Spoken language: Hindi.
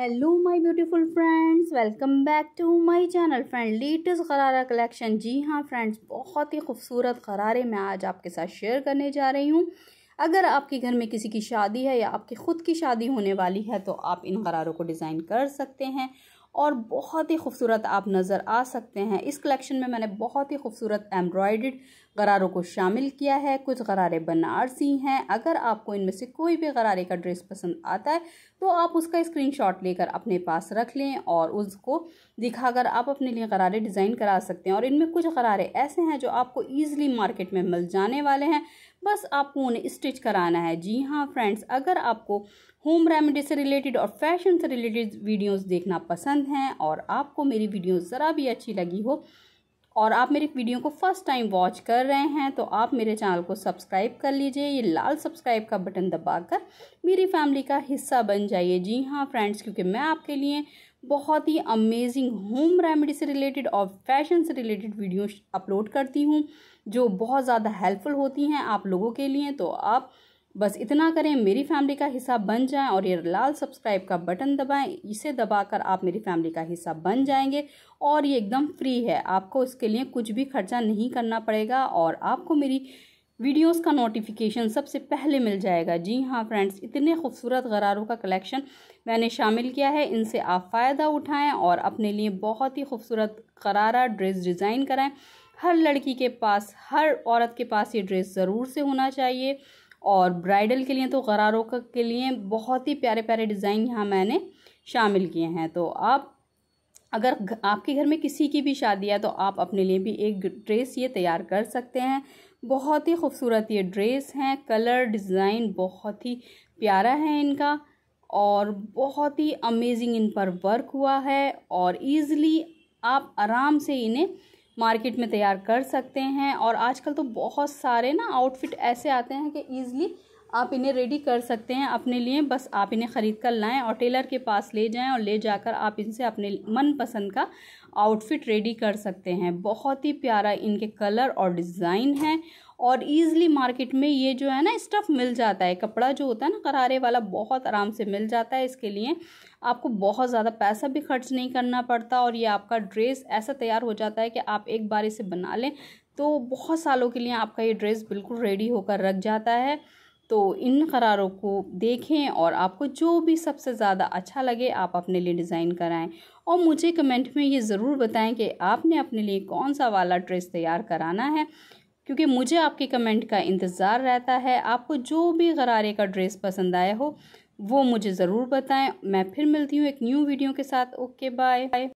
hello my beautiful friends welcome back to my channel friend latest gharara collection जी हाँ फ्रेंड्स बहुत ही खूबसूरत गरारे मैं आज आपके साथ शेयर करने जा रही हूँ अगर आपके घर में किसी की शादी है या आपकी ख़ुद की शादी होने वाली है तो आप इन गरारों को डिज़ाइन कर सकते हैं और बहुत ही खूबसूरत आप नज़र आ सकते हैं इस कलेक्शन में मैंने बहुत ही खूबसूरत एम्ब्रॉयड गरारों को शामिल किया है कुछ गरारे बनारसी हैं अगर आपको इनमें से कोई भी गरारे का ड्रेस पसंद आता है तो आप उसका स्क्रीनशॉट लेकर अपने पास रख लें और उसको दिखाकर आप अपने लिए गरारे डिज़ाइन करा सकते हैं और इनमें कुछ गरारे ऐसे हैं जो आपको ईजिली मार्केट में मिल जाने वाले हैं बस आपको उन्हें स्टिच कराना है जी हाँ फ्रेंड्स अगर आपको होम रेमेडी से रिलेटेड और फैशन से रिलेटेड वीडियोस देखना पसंद हैं और आपको मेरी वीडियो ज़रा भी अच्छी लगी हो और आप मेरी वीडियो को फर्स्ट टाइम वॉच कर रहे हैं तो आप मेरे चैनल को सब्सक्राइब कर लीजिए ये लाल सब्सक्राइब का बटन दबाकर मेरी फैमिली का हिस्सा बन जाइए जी हाँ फ्रेंड्स क्योंकि मैं आपके लिए बहुत ही अमेजिंग होम रेमेडी से रिलेटेड और फैशन से रिलेटेड वीडियो अपलोड करती हूँ जो बहुत ज़्यादा हेल्पफुल होती हैं आप लोगों के लिए तो आप बस इतना करें मेरी फैमिली का हिस्सा बन जाएं और ये लाल सब्सक्राइब का बटन दबाएं इसे दबाकर आप मेरी फैमिली का हिस्सा बन जाएंगे और ये एकदम फ्री है आपको इसके लिए कुछ भी खर्चा नहीं करना पड़ेगा और आपको मेरी वीडियोस का नोटिफिकेशन सबसे पहले मिल जाएगा जी हाँ फ्रेंड्स इतने खूबसूरत गरारों का कलेक्शन मैंने शामिल किया है इनसे आप फ़ायदा उठाएं और अपने लिए बहुत ही खूबसूरत गरारा ड्रेस डिज़ाइन कराएँ हर लड़की के पास हर औरत के पास ये ड्रेस ज़रूर से होना चाहिए और ब्राइडल के लिए तो गरारों का के लिए बहुत ही प्यारे प्यारे डिज़ाइन यहाँ मैंने शामिल किए हैं तो आप अगर आपके घर में किसी की भी शादी है तो आप अपने लिए भी एक ड्रेस ये तैयार कर सकते हैं बहुत ही खूबसूरत ये ड्रेस हैं कलर डिज़ाइन बहुत ही प्यारा है इनका और बहुत ही अमेजिंग इन पर वर्क हुआ है और ईज़िली आप आराम से इन्हें मार्केट में तैयार कर सकते हैं और आजकल तो बहुत सारे ना आउटफिट ऐसे आते हैं कि ईज़िली आप इन्हें रेडी कर सकते हैं अपने लिए बस आप इन्हें ख़रीद कर लाएं और टेलर के पास ले जाएं और ले जाकर आप इनसे अपने मनपसंद का आउटफिट रेडी कर सकते हैं बहुत ही प्यारा इनके कलर और डिज़ाइन है और ईज़िली मार्केट में ये जो है ना स्टफ़ मिल जाता है कपड़ा जो होता है ना करारे वाला बहुत आराम से मिल जाता है इसके लिए आपको बहुत ज़्यादा पैसा भी खर्च नहीं करना पड़ता और ये आपका ड्रेस ऐसा तैयार हो जाता है कि आप एक बार इसे बना लें तो बहुत सालों के लिए आपका ये ड्रेस बिल्कुल रेडी होकर रख जाता है तो इन करारों को देखें और आपको जो भी सबसे ज़्यादा अच्छा लगे आप अपने लिए डिज़ाइन कराएं और मुझे कमेंट में ये ज़रूर बताएं कि आपने अपने लिए कौन सा वाला ड्रेस तैयार कराना है क्योंकि मुझे आपके कमेंट का इंतज़ार रहता है आपको जो भी गरारे का ड्रेस पसंद आया हो वो मुझे ज़रूर बताएं मैं फिर मिलती हूँ एक न्यू वीडियो के साथ ओके बाय बाय